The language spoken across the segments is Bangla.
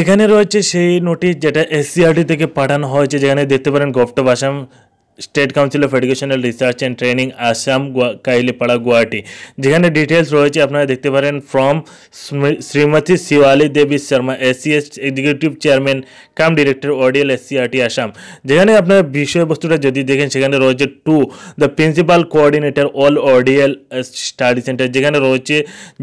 এখানে রয়েছে সেই নোটিশ যেটা এসসিআরটি থেকে পাঠানো হয়েছে যেখানে দেখতে পারেন গভট বাসাম state council of educational research and training Assam Kahilipara Guwahati যেখানে ডিটেলস রয়েছে আপনারা দেখতে পারেন from Shrimati Shiwali Devi Sharma as executive chairman cum director ODL SCRT Assam যেখানে আপনার বিষয়বস্তুটা যদি দেখেন সেখানে রয়েছে to the principal coordinator all ODL study centre যেখানে রয়েছে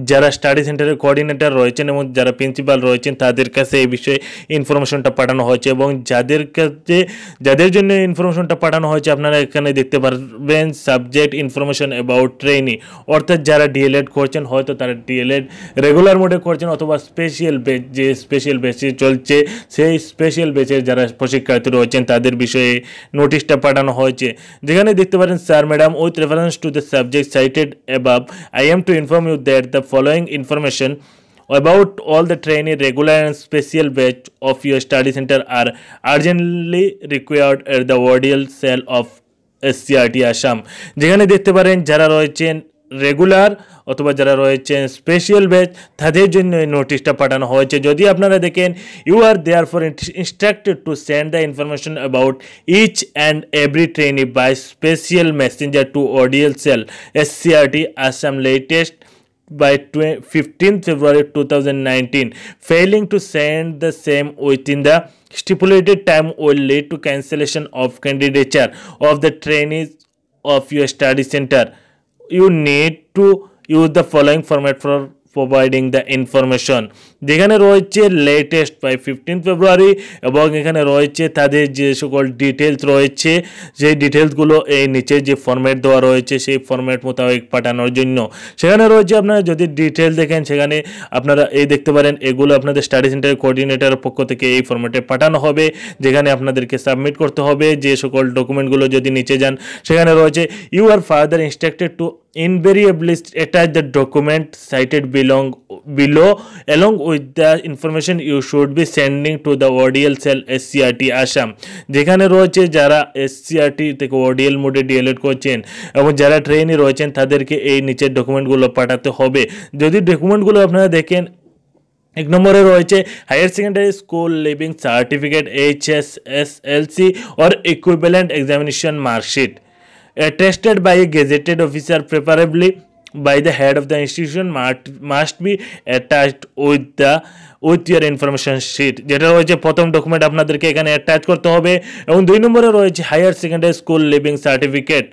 যারা স্টাডি সেন্টারের কোঅর্ডিনেটর রয়েছেন এবং যারা প্রিন্সিপাল রয়েছেন তাদের কাছে এই বিষয়ে ইনফরমেশনটা পাঠানো হয়েছে এবং যাদের কাছে যাদের জন্য ইনফরমেশনটা পাঠানো হয়েছে হচ্ছে আপনারা এখানে দেখতে পারবেন সাবজেক্ট ইনফরমেশন অ্যাবাউট ট্রেনিং অর্থাৎ যারা ডিএলএড করছেন হয়তো তারা ডিএলএড রেগুলার মোডে করছেন অথবা স্পেশিয়াল বেচ যে স্পেশাল বেচে চলছে সেই স্পেশাল বেচের যারা প্রশিক্ষার্থী রয়েছেন তাদের বিষয়ে নোটিশটা পাঠানো হয়েছে যেখানে দেখতে পারেন sir madam with reference to the subject cited above I am to inform you that the following information about all the training regular and special batch of your study center are urgently required at the wardial cell of SCRT Assam যেখানে দেখতে পারেন যারা রয়েছেন রেগুলার অথবা যারা রয়েছেন স্পেশাল ব্যাচ তাদের জন্য এই নোটিশটা পাঠানো হয়েছে যদি আপনারা দেখেন you are there for instructed to send the information about each and every trainee by special messenger to ODL cell S SCERT Assam latest by fifteen February 2019. Failing to send the same within the stipulated time will lead to cancellation of candidature of the trainees of your study center. You need to use the following format for providing the information যেখানে রয়েছে লেটেস্ট বাই ফিফটিন ফেব্রুয়ারি এবং এখানে রয়েছে তাদের যে সকল ডিটেলস রয়েছে সেই ডিটেলসগুলো এই নিচে যে ফর্ম্যাট দেওয়া রয়েছে সেই ফর্ম্যাট মোতাবেক পাঠানোর জন্য সেখানে রয়েছে আপনারা যদি ডিটেলস দেখেন সেখানে আপনারা এই দেখতে পারেন এগুলো আপনাদের স্টাডি সেন্টারের কোঅর্ডিনেটরের পক্ষ থেকে এই ফর্ম্যাটে পাঠানো হবে যেখানে আপনাদেরকে সাবমিট করতে হবে যে সকল ডকুমেন্টগুলো যদি নিচে যান সেখানে রয়েছে you are further instructed to invariably attach the document cited belong, below along with the information you should be sending to the ODL cell SCRT Assam যেখানে রয়েছে যারা SCRT থেকে ODL মোডে ডিএলএড করছেন এবং যারা ট্রেনে রয়েছেন তাদেরকে এই নিচের ডকুমেন্টগুলো পাঠাতে হবে যদি ডকুমেন্টগুলো আপনারা দেখেন এক নম্বরে রয়েছে higher secondary school leaving certificate H S S L C or equivalent examination marksheet attested by a gazetted officer preferably by the head of the institution must, be attached with the with year information sheet যেটা রয়েছে প্রথম ডকুমেন্ট আপনাদেরকে এখানে অ্যাটাচ করতে হবে এবং দুই নম্বরে রয়েছে higher secondary school leaving certificate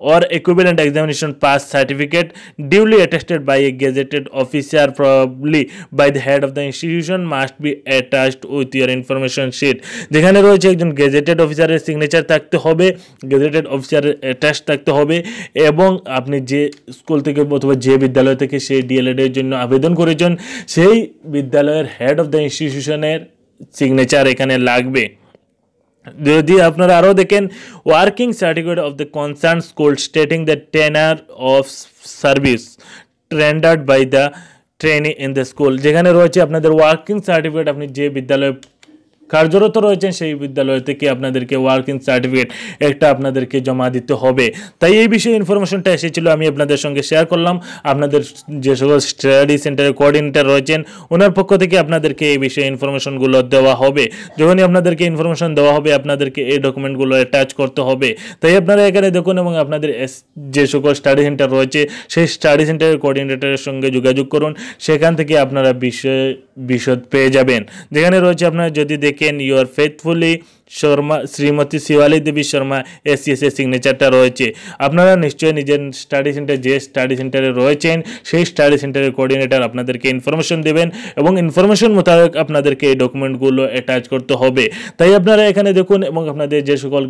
or equivalent examination pass certificate duly attested by a gazetted officer probably by the head of the institution must be attached with your information sheet যেখানে রয়েছে একজন গেজেটেড অফিসারের সিগনেচার থাকতে হবে গেজেটেড অফিসারের অ্যাটাচ থাকতে হবে এবং আপনি যে স্কুল থেকে অথবা যে বিদ্যালয় থেকে সেই ডিএলএডের জন্য আবেদন করেছেন সেই বিদ্যালয়ের হেড অফ দ্য ইনস্টিটিউশনের সিগনেচার এখানে লাগবে যদি আপনারা আরও দেখেন working certificate of the concern school stating the tenure of service rendered by the training in the school যেখানে রয়েছে আপনাদের ওয়ার্কিং সার্টিফিকেট আপনি যে বিদ্যালয়ে কার্যরত রয়েছেন সেই বিদ্যালয় থেকে আপনাদেরকে ওয়ার্কিং সার্টিফিকেট একটা আপনাদেরকে জমা দিতে হবে তাই এই বিষয়ে ইনফরমেশনটা এসেছিল আমি আপনাদের সঙ্গে শেয়ার করলাম আপনাদের যে সকল স্টাডি সেন্টারের কোঅর্ডিনেটার রয়েছেন ওনার পক্ষ থেকে আপনাদেরকে এই বিষয়ে ইনফরমেশনগুলো দেওয়া হবে যখনই আপনাদেরকে ইনফরমেশন দেওয়া হবে আপনাদেরকে এই ডকুমেন্টগুলো অ্যাটাচ করতে হবে তাই আপনারা এখানে দেখুন এবং আপনাদের যে সকল স্টাডি সেন্টার রয়েছে সেই স্টাডি সেন্টারের কোঅর্ডিনেটারের সঙ্গে যোগাযোগ করুন সেখান থেকে আপনারা বিষয় বিশদ পেয়ে যাবেন যেখানে রয়েছে আপনারা যদি দেখ দেখেন ইউর ফেথফুলি শর্মা শ্রীমতী শিওয়ালী দেবী শর্মা এস এর সিগনেচারটা রয়েছে আপনারা নিশ্চয়ই নিজের স্টাডি সেন্টার যে স্টাডি সেন্টারে রয়েছেন সেই স্টাডি সেন্টারের কোঅর্ডিনেটার আপনাদেরকে ইনফরমেশন দেবেন এবং ইনফরমেশন মোতাবেক আপনাদেরকে এই ডকুমেন্টগুলো অ্যাটাচ করতে হবে তাই আপনারা এখানে দেখুন এবং আপনাদের যে সকল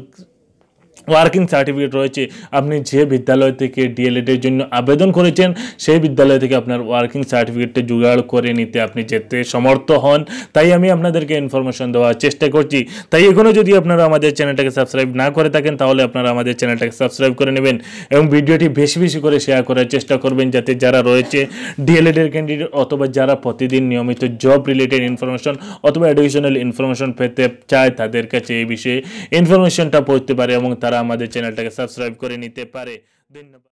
ওয়ার্কিং সার্টিফিকেট রয়েছে আপনি যে বিদ্যালয় থেকে ডিএলএডের জন্য আবেদন করেছেন সেই বিদ্যালয় থেকে আপনার ওয়ার্কিং সার্টিফিকেটটা জোগাড় করে নিতে আপনি যেতে সমর্থ হন তাই আমি আপনাদেরকে ইনফরমেশন দেওয়ার চেষ্টা করছি তাই এখনও যদি আপনারা আমাদের চ্যানেলটাকে সাবস্ক্রাইব না করে থাকেন তাহলে আপনারা আমাদের চ্যানেলটাকে সাবস্ক্রাইব করে নেবেন এবং ভিডিওটি বেশি বেশি করে শেয়ার করার চেষ্টা করবেন যাতে যারা রয়েছে ডিএলএডের ক্যান্ডিডেট অথবা যারা প্রতিদিন নিয়মিত জব রিলেটেড ইনফরমেশন অথবা এডুকেশনাল ইনফরমেশন পেতে চায় তাদের কাছে এই বিষয়ে ইনফরমেশনটা পড়তে পারে এবং তারা আমাদের চ্যানেলটাকে সাবস্ক্রাইব করে নিতে পারে ধন্যবাদ